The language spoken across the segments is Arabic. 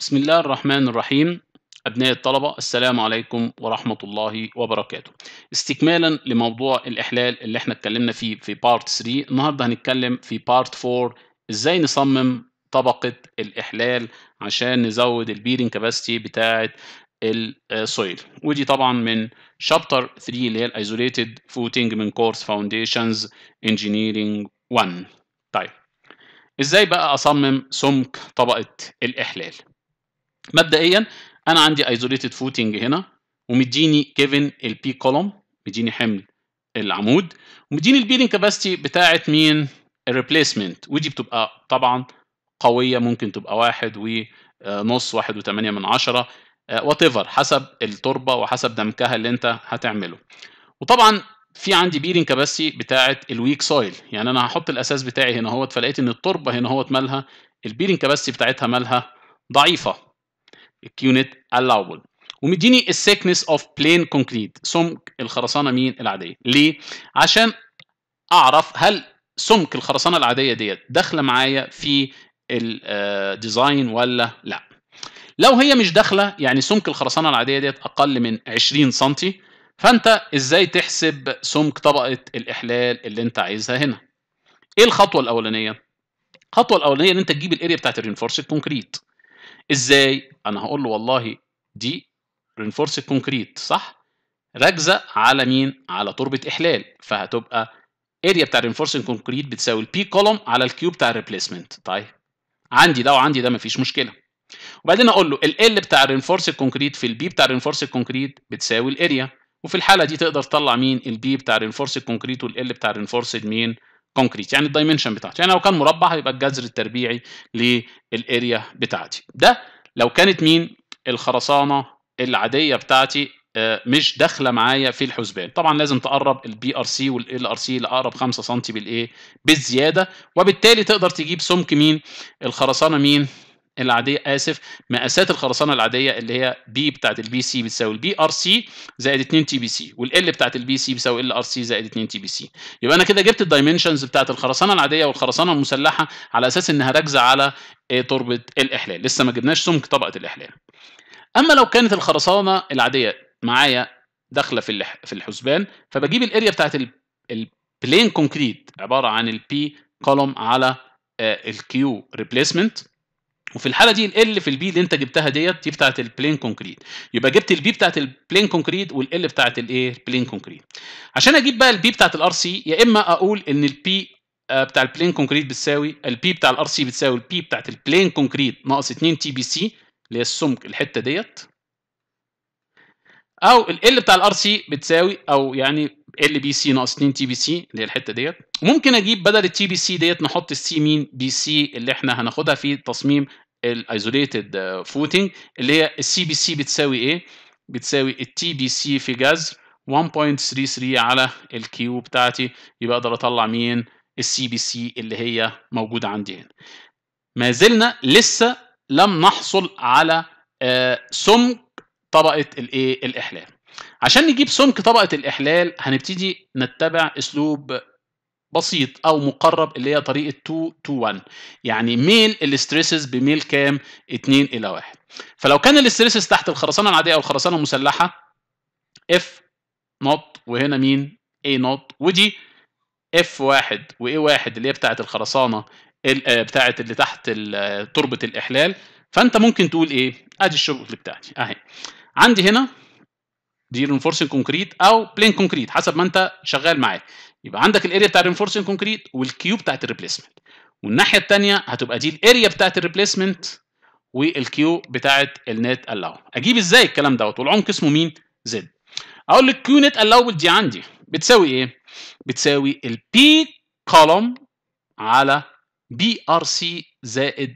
بسم الله الرحمن الرحيم أبناء الطلبة السلام عليكم ورحمة الله وبركاته استكمالا لموضوع الإحلال اللي احنا اتكلمنا فيه في بارت 3 النهاردة هنتكلم في بارت 4 ازاي نصمم طبقة الإحلال عشان نزود البيرين كاباستي بتاعة السويل ودي طبعا من شابتر 3 اللي هي الايزوليتد فوتنج من كورس فاونديشنز انجينيرينج 1 طيب ازاي بقى اصمم سمك طبقة الإحلال مبدئيا انا عندي ايزوليتد فوتنج هنا ومديني كيفن البي كولوم مديني حمل العمود ومديني البيلينج كاباسيتي بتاعه مين الريبليسمنت ودي بتبقى طبعا قويه ممكن تبقى واحد ونص واحد وثمانية من عشرة وات آه، ايفر حسب التربه وحسب دمكها اللي انت هتعمله وطبعا في عندي بيرنج كاباسيتي بتاعه الويك سويل يعني انا هحط الاساس بتاعي هنا اهوت فلقيت ان التربه هنا اهوت مالها البيرنج كاباسيتي بتاعتها مالها ضعيفه كيونت allowable ومديني السيكنس اوف بلين كونكريت سمك الخرسانه مين العاديه ليه عشان اعرف هل سمك الخرسانه العاديه ديت داخله معايا في الديزاين آه، ولا لا لو هي مش داخله يعني سمك الخرسانه العاديه ديت اقل من 20 سم فانت ازاي تحسب سمك طبقه الاحلال اللي انت عايزها هنا ايه الخطوه الاولانيه الخطوه الاولانيه ان انت تجيب الاريا بتاعت الرينفورس كونكريت ازاي انا هقول له والله دي رينفورس كونكريت صح راكزه على مين على تربه احلال فهتبقى اريا بتاع رينفورسنج كونكريت بتساوي البي كولوم على الكيوب بتاع الريبليسمنت طيب عندي ده وعندي ده مفيش مشكله وبعدين اقول له ال بتاع رينفورس كونكريت في البي بتاع رينفورس كونكريت بتساوي الاريا وفي الحاله دي تقدر تطلع مين البي بتاع الرينفورس كونكريت والال بتاع رينفورس مين كونكريت يعني الدايمنشن بتاعته يعني لو كان مربع هيبقى الجذر التربيعي للاريا بتاعتي ده لو كانت مين الخرسانه العاديه بتاعتي آه، مش داخله معايا في الحسبان طبعا لازم تقرب البي ار سي والال ار سي لاقرب 5 سم بالايه بالزياده وبالتالي تقدر تجيب سمك مين الخرسانه مين العاديه اسف مقاسات الخرسانه العاديه اللي هي بي بتاعت البي سي بتساوي البي ار سي زائد 2 تي بي سي والال بتاعت البي سي بتساوي ال ار سي زائد 2 تي بي سي يبقى انا كده جبت الدايمنشنز بتاعت الخرسانه العاديه والخرسانه المسلحه على اساس انها راكزه على آه، تربه الاحلال لسه ما جبناش سمك طبقه الاحلال اما لو كانت الخرسانه العاديه معايا داخله في في الحسبان فبجيب الاريا بتاعت البلين كونكريت عباره عن البي كولوم على آه، الكيو ريبليسمنت وفي الحاله دي ال في البي اللي انت جبتها ديت دي بتاعه البلين كونكريت يبقى جبت البي بتاعه البلين كونكريت والال بتاعه الايه البلين كونكريت عشان اجيب بقى البي بتاعه الار سي يا اما اقول ان البي آه، بتاع البلين كونكريت بتساوي البي بتاع الار سي بتساوي البي بتاعه البلين كونكريت ناقص 2 تي بي سي اللي هي السمك الحته ديت او ال بتاع الار سي بتساوي او يعني ال بي سي ناقص 2 تي بي سي اللي هي الحته ديت وممكن اجيب بدل التي بي سي ديت نحط السي مين بي سي اللي احنا هناخدها في تصميم الايزوليتد آه، فوتنج اللي هي السي بي سي بتساوي ايه بتساوي التي بي سي في جذر 1.33 على الكيو بتاعتي يبقى اقدر اطلع مين السي بي سي اللي هي موجوده عندي هنا ما زلنا لسه لم نحصل على آه، سمك طبقه الايه الاحلام عشان نجيب سمك طبقه الاحلال هنبتدي نتبع اسلوب بسيط او مقرب اللي هي طريقه 2 2 1 يعني ميل الاستريسز بميل كام 2 الى 1 فلو كان الاستريسز تحت الخرسانه العاديه او الخرسانه المسلحه اف نوت وهنا مين A نوت ودي اف واحد a واحد اللي هي بتاعه الخرسانه آه، بتاعه اللي تحت آه، تربه الاحلال فانت ممكن تقول ايه ادي الشغل بتاعتي اهي عندي هنا دي رينفورسنج كونكريت او بلين كونكريت حسب ما انت شغال معاه يبقى عندك الاريا بتاع رينفورسنج كونكريت والكيو بتاعت الريبليسمنت والناحيه الثانيه هتبقى دي الاريا بتاعت الريبليسمنت والكيو بتاعت النت الاو اجيب ازاي الكلام دوت والعمق اسمه مين زد اقول لك كيو نت الاوبل دي عندي بتساوي ايه بتساوي البي كولوم على بي ار سي زائد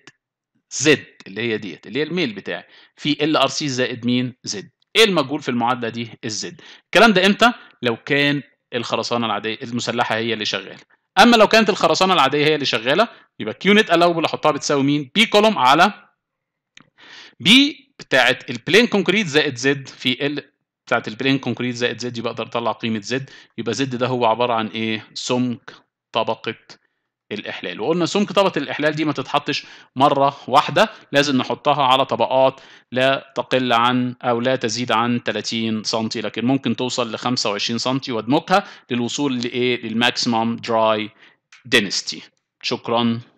زد اللي هي ديت اللي هي الميل بتاعي في ال ار سي زائد مين زد ايه المجهول في المعادله دي الزد الكلام ده امتى لو كان الخرسانه العاديه المسلحه هي اللي شغاله اما لو كانت الخرسانه العاديه هي اللي شغاله يبقى كيونت الوب اللي احطها بتساوي مين بي كولوم على بي بتاعه البلين كونكريت زائد زد في ال بتاعه البلين كونكريت زائد زد يبقى اقدر اطلع قيمه زد يبقى زد ده هو عباره عن ايه سمك طبقه الاحلال وقلنا سمك طبقه الاحلال دي ما تتحطش مره واحده لازم نحطها على طبقات لا تقل عن او لا تزيد عن 30 سم لكن ممكن توصل ل 25 سم وادمكها للوصول لايه للماكسيمم دراي دينستي شكرا